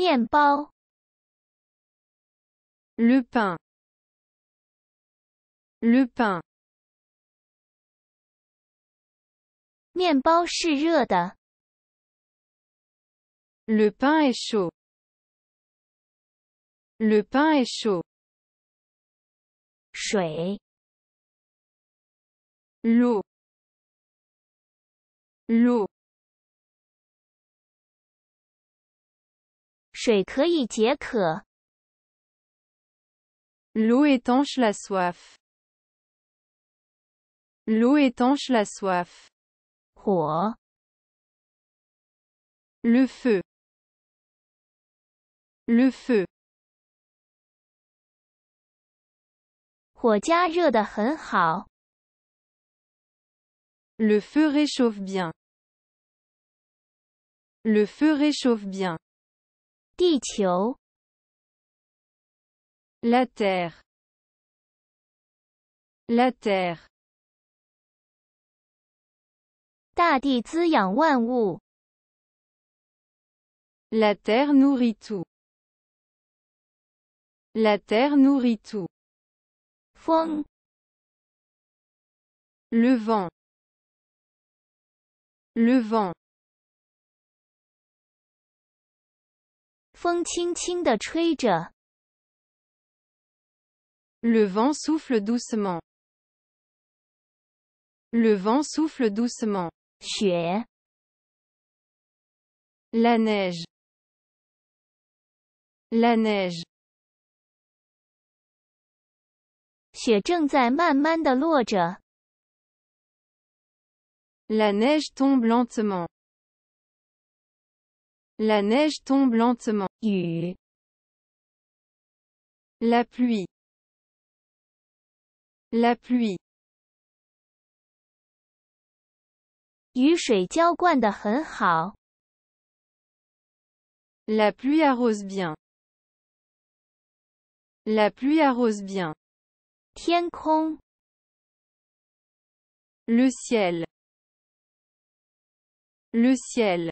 面包。Le pain。Le pain。面包是热的。Le pain est chaud。Le pain est chaud。水。L'eau。L'eau。L'eau étanche la soif. L'eau étanche la soif. Le feu. Le feu. Le feu réchauffe bien. Le feu réchauffe bien. La Terre La Terre La Terre nourrit tout La Terre nourrit tout Le vent Le vent Le vent souffle doucement. Le vent souffle doucement. La neige. La neige. La neige tombe lentement. La neige tombe lentement. La pluie. La pluie. La pluie arrose bien. La pluie arrose bien. Le ciel. Le ciel.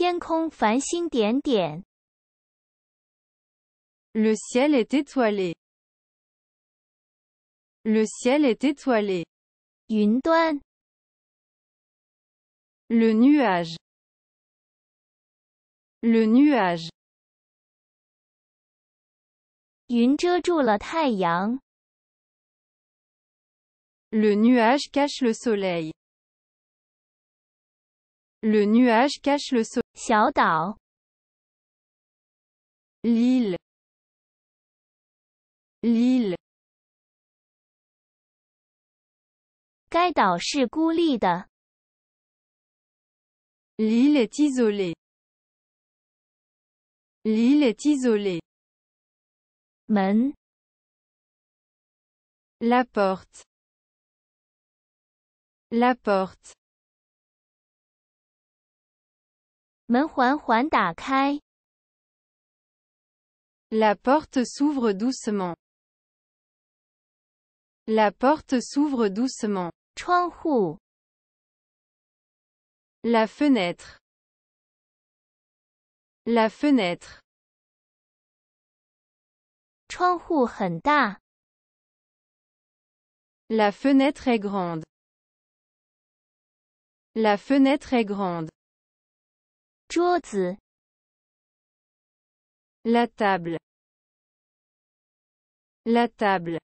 Le ciel est étoilé. Le ciel est étoilé. Le nuage. Le nuage. Le nuage cache le soleil. Le nuage cache le soleil. L'île, L'île. L'île. L'île est isolée. L'île est isolée. Men. La porte. La porte. La porte s'ouvre doucement. La porte s'ouvre doucement. La fenêtre. La fenêtre. La fenêtre est grande. La fenêtre est grande la table la table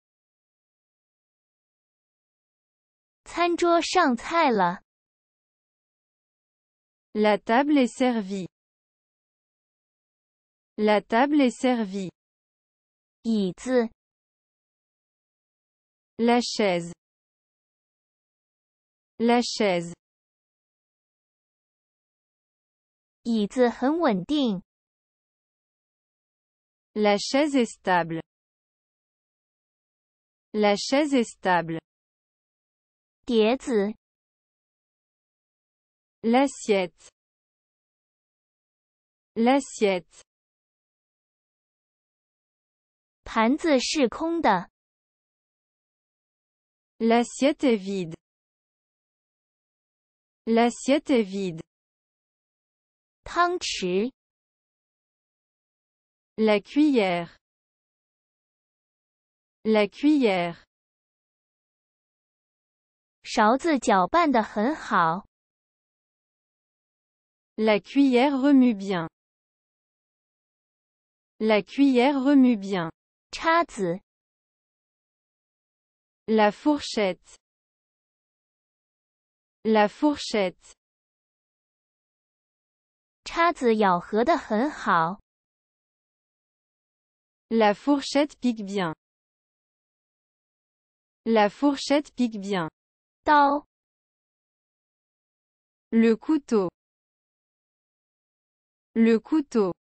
餐桌上菜了 la table est servie la table est servie 椅子 la chaise la chaise 椅子很稳定。La chaise est stable. La chaise est stable. 碟子。L'assiette. L'assiette. 盘子是空的。L'assiette est vide. L'assiette est vide. La cuillère. La cuillère. La cuillère remue bien. La cuillère remue bien. La fourchette. La fourchette. 叉子咬合的很好。La fourchette pique bien. La fourchette pique bien. Dao. Le couteau. Le couteau.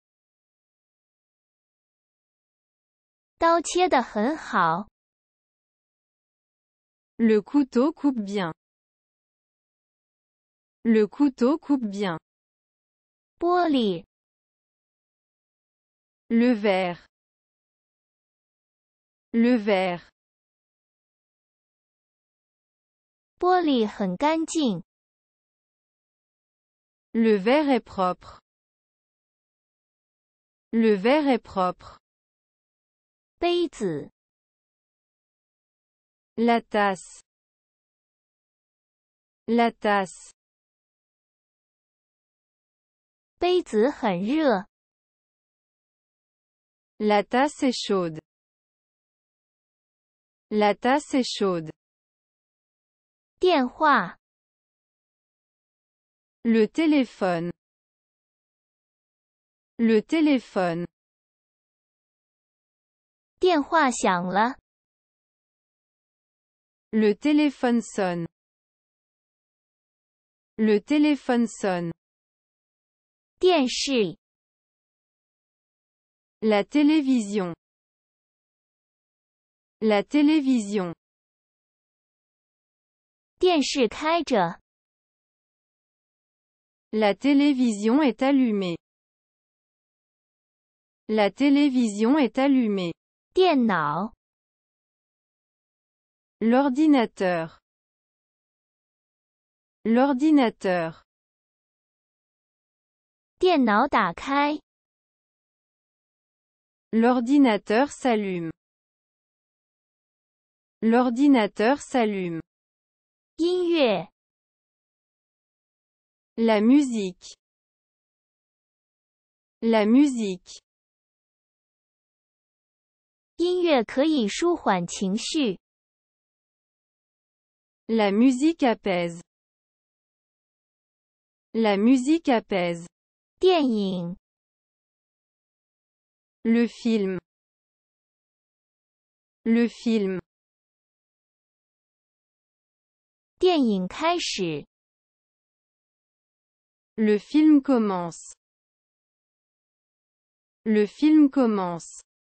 刀切的很好。Le couteau coupe bien. Le couteau coupe bien. Le verre le verre le verre est propre le verre est propre la tasse la tasse 杯子很热。La tasse est chaude. La tasse est chaude. 电话。Le téléphone. Le téléphone. 电话响了。Le téléphone sonne. Le téléphone sonne. 电视 La télévision. La télévision. La télévision est allumée. La télévision est allumée. 电脑 L'ordinateur. L'ordinateur. L'ordinateur s'allume. L'ordinateur s'allume. La musique. La musique. La musique apaise. La musique apaise le film le film le film commence le film commence